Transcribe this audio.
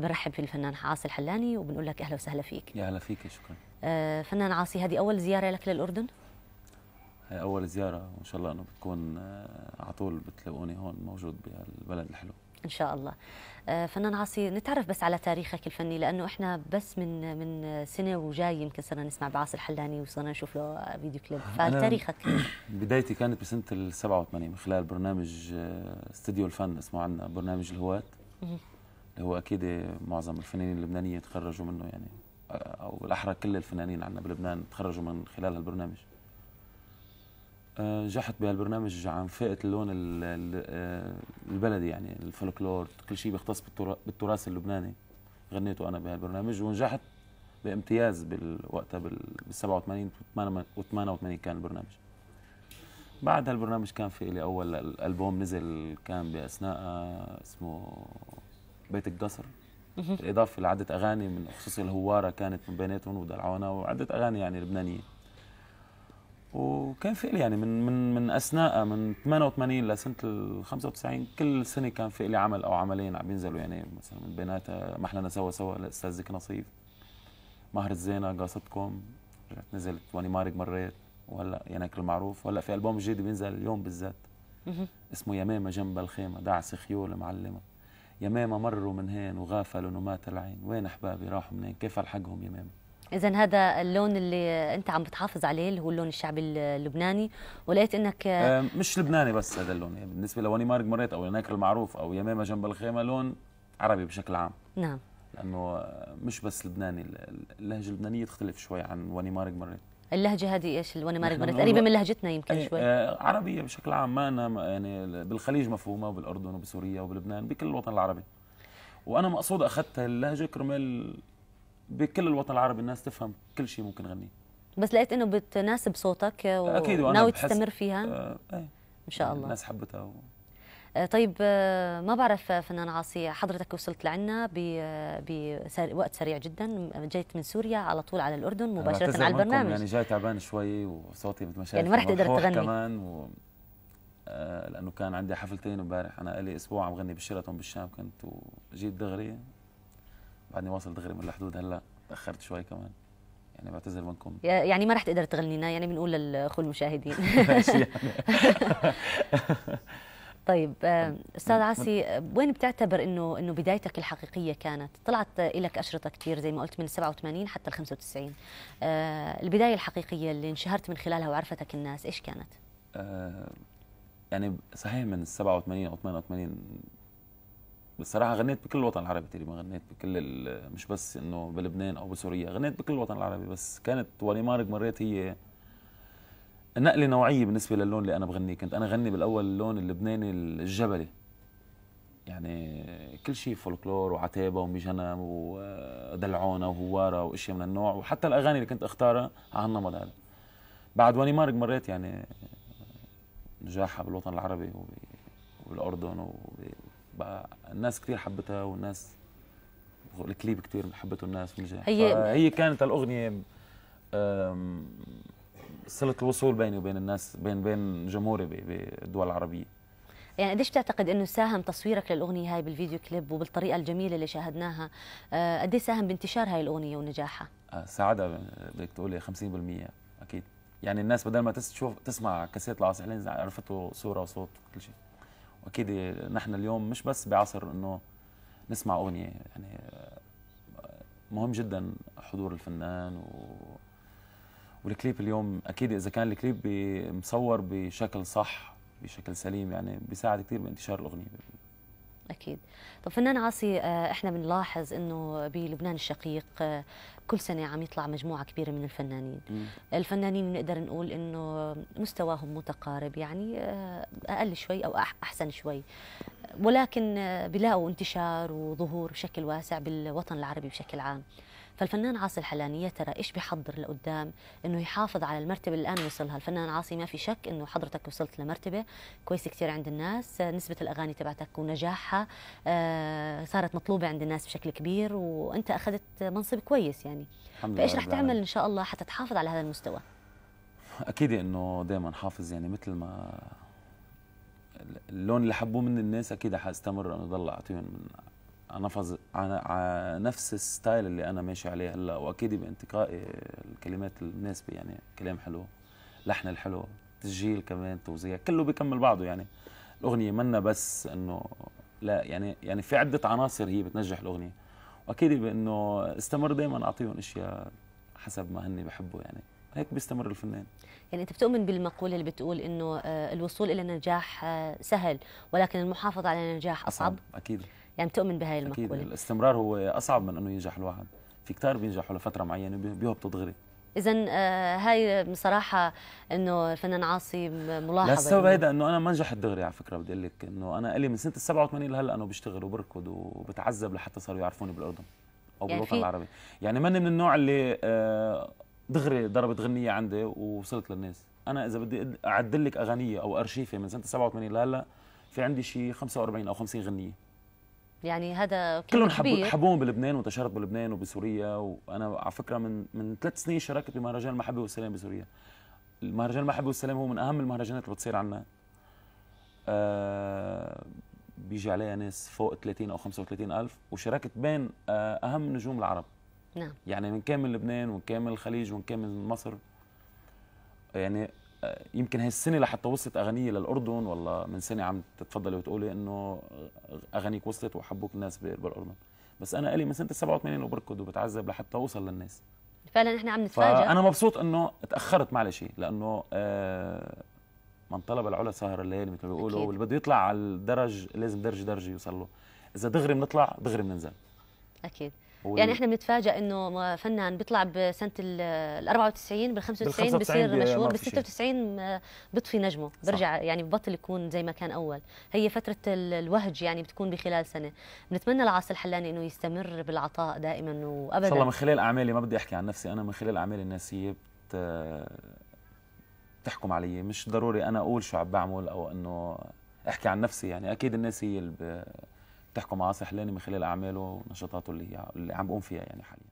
بنرحب بالفنان عاصي الحلاني وبنقول لك اهلا وسهلا فيك يا هلا فيك شكرا آه فنان عاصي هذه اول زياره لك للاردن هي اول زياره وان شاء الله انه بتكون آه، على طول بتلاقوني هون موجود بهالبلد الحلو ان شاء الله آه، فنان عاصي نتعرف بس على تاريخك الفني لانه احنا بس من من سنه وجاي يمكن صرنا نسمع بعاصي الحلاني وصرنا نشوف له فيديو كليب فتاريخك بدايتي كانت بسنه ال 87 من خلال برنامج آه، استديو الفن اسمه عندنا برنامج الهواة هو اكيد معظم الفنانين اللبنانيين تخرجوا منه يعني او بالاحرى كل الفنانين عندنا بلبنان تخرجوا من خلال هالبرنامج نجحت أه، بهالبرنامج عن فئه اللون أه، البلدي يعني الفلكلور كل شيء بيختص بالتراث اللبناني غنيته انا بهالبرنامج ونجحت بامتياز بالوقت بال 87 و 88 كان البرنامج بعد هالبرنامج كان في لي اول البوم نزل كان باثناء اسمه بيت القصر بالاضافه لعده اغاني من خصوص الهواره كانت من بيناتهم ودلعونا وعده اغاني يعني لبنانيه وكان في يعني من من من اثناء من 88 لسنه ال 95 كل سنه كان في لي عمل او عملين عم ينزلوا يعني مثلا من بيناتها ما احنا سوا سوا الاستاذ زكي نصيف مهر الزينه قاصدكم رجعت نزلت واني مارق مريت وهلا ينك المعروف وهلا في البوم جديد بينزل اليوم بالذات اسمه يمامه جنب الخيمه دعس خيول معلمه يا ماما مروا من هين وغافلوا ومات العين وين احبابي راحوا من هين كيف الحقهم يا ماما اذا هذا اللون اللي انت عم بتحافظ عليه اللي هو اللون الشعبي اللبناني ولقيت انك آه، مش لبناني بس هذا اللون يعني بالنسبه لواني مارك مريت او ناكر المعروف او يمامه جنب الخيمه لون عربي بشكل عام نعم لانه آه، مش بس لبناني اللهجه اللبنانيه تختلف شوي عن واني مارك مريت اللهجه هذه ايش وانا ما مرة قريبه من لهجتنا يمكن إيه، شوي آه عربيه بشكل عام ما يعني بالخليج مفهومه وبالاردن وبسوريا وبلبنان بكل الوطن العربي وانا مقصود اخذت اللهجه كرمال بكل الوطن العربي الناس تفهم كل شيء ممكن غنيه بس لقيت انه بتناسب صوتك وناوي تستمر فيها آه ايه ان شاء الله الناس حبتها و... آه، طيب آه، ما بعرف آه، فنان عاصي حضرتك وصلت لعنا بوقت سريع جدا جيت من سوريا على طول على الاردن مباشره على البرنامج يعني جاي تعبان شوي وصوتي متمشى يعني ما رح تقدر تغني كمان و... لانه كان عندي حفلتين امبارح انا لي اسبوع عم غني بالشيراتون بالشام كنت وجيت دغري بعدني واصل دغري من الحدود هلا تاخرت شوي كمان يعني بعتذر منكم يعني ما رح تقدر تغني لنا يعني بنقول لاخو المشاهدين يعني. طيب،, آه، طيب استاذ نعم، عاصي آه، وين بتعتبر انه انه بدايتك الحقيقيه كانت؟ طلعت لك اشرطه كثير زي ما قلت من 87 حتى ال 95 آه، البدايه الحقيقيه اللي انشهرت من خلالها وعرفتك الناس ايش كانت؟ يعني صحيح من 87 او 88 بصراحه غنيت بكل الوطن العربي تقريبا غنيت بكل مش بس انه بلبنان او بسوريا غنيت بكل الوطن العربي بس كانت مارك مريت هي نقله نوعيه بالنسبه للون اللي انا بغنيه كنت انا غني بالاول اللون اللبناني الجبلي يعني كل شيء فولكلور وعتيبه ومجنم ودلعونه وهواره واشياء من النوع وحتى الاغاني اللي كنت اختارها على هالنمط هذا بعد واني مارك مريت يعني نجاحها بالوطن العربي وبالاردن الناس كثير حبتها والناس الكليب كثير حبته الناس هي هي كانت الاغنيه صله الوصول بيني وبين الناس بين بين جمهوري بالدول العربيه يعني قديش بتعتقد انه ساهم تصويرك للاغنيه هاي بالفيديو كليب وبالطريقه الجميله اللي شاهدناها آه، قديش ساهم بانتشار هاي الاغنيه ونجاحها آه، ساعدها بدك تقولي 50% اكيد يعني الناس بدل ما تشوف تسمع كاسيت لعاصي حلين عرفته صوره وصوت وكل شيء واكيد نحن اليوم مش بس بعصر انه نسمع اغنيه يعني آه، مهم جدا حضور الفنان و والكليب اليوم اكيد اذا كان الكليب مصور بشكل صح بشكل سليم يعني بيساعد كثير بانتشار الاغنيه اكيد طب فنان عاصي آه، احنا بنلاحظ انه بلبنان الشقيق آه، كل سنه عم يطلع مجموعه كبيره من الفنانين م. الفنانين بنقدر نقول انه مستواهم متقارب يعني آه، اقل شوي او احسن شوي ولكن بلاقوا انتشار وظهور بشكل واسع بالوطن العربي بشكل عام فالفنان عاصي الحلانية ترى إيش بيحضر لقدام إنه يحافظ على المرتبة اللي الآن وصلها الفنان عاصي ما في شك إنه حضرتك وصلت لمرتبة كويسة كثير عند الناس نسبة الأغاني تبعتك ونجاحها آه، صارت مطلوبة عند الناس بشكل كبير وأنت أخذت منصب كويس يعني فإيش رح تعمل إن شاء الله حتى تحافظ على هذا المستوى أكيد إنه دائما حافظ يعني مثل ما اللون اللي حبوه من الناس اكيد حاستمر انه ضل اعطيهم من نفذ على نفس الستايل اللي انا ماشي عليه هلا واكيد بانتقائي الكلمات المناسبه يعني كلام حلو لحن الحلو تسجيل كمان توزيع كله بيكمل بعضه يعني الاغنيه منا بس انه لا يعني يعني في عده عناصر هي بتنجح الاغنيه واكيد بانه استمر دائما اعطيهم اشياء حسب ما هن بحبوا يعني هيك بيستمر الفنان يعني انت بتؤمن بالمقوله اللي بتقول انه آه، الوصول الى النجاح آه، سهل ولكن المحافظه على النجاح اصعب, أصعب. اكيد يعني تؤمن بهاي المقوله اكيد الاستمرار هو اصعب من انه ينجح الواحد في كتار بينجحوا لفتره معينه بيهبطوا دغري اذا آه هاي بصراحه انه الفنان عاصي ملاحظه السبب هيدا انه انا ما نجحت دغري على فكره بدي اقول لك انه انا لي من سنه ال 87 لهلا انا بشتغل وبركض وبتعذب لحتى صاروا يعرفوني بالاردن او يعني بالوطن العربي يعني ماني من النوع اللي آه دغري ضربت غنيه عندي ووصلت للناس انا اذا بدي اعدل لك اغانيه او ارشيفه من سنه 87 لهلا في عندي شي 45 او 50 غنيه يعني هذا كلهم كبير حبوهم بلبنان وانتشرت بلبنان وبسوريا وانا على فكره من من ثلاث سنين شاركت بمهرجان المحبه والسلام بسوريا المهرجان المحبه والسلام هو من اهم المهرجانات اللي بتصير عندنا آه بيجي عليها ناس فوق 30 او 35 الف وشاركت بين آه اهم نجوم العرب نعم يعني من كامل لبنان ومن كامل الخليج ومن كامل مصر يعني يمكن هاي السنه لحتى وصلت اغانيه للاردن ولا من سنه عم تتفضلي وتقولي انه اغانيك وصلت وحبوك الناس بالاردن بس انا لي من سنه 87 وبركض وبتعذب لحتى اوصل للناس فعلا احنا عم نتفاجئ انا مبسوط انه تاخرت معلش لانه آه من طلب العلا سهر الليل مثل ما بيقولوا واللي بده يطلع على الدرج لازم درج درج يوصل له اذا دغري بنطلع دغري بننزل اكيد وال... يعني احنا بنتفاجئ انه فنان بيطلع بسنه ال 94 بال 95 بصير مشهور بال 96 بطفي نجمه برجع صح. يعني ببطل يكون زي ما كان اول هي فتره الوهج يعني بتكون بخلال سنه بنتمنى لعاصي الحلاني انه يستمر بالعطاء دائما وابدا ان شاء الله من خلال اعمالي ما بدي احكي عن نفسي انا من خلال اعمالي الناسيه بت... بتحكم علي مش ضروري انا اقول شو عم بعمل او انه احكي عن نفسي يعني اكيد الناس هي اللي بتحكوا مع سحلاني من خلال اعماله ونشاطاته اللي هي اللي عم بقوم فيها يعني حاليا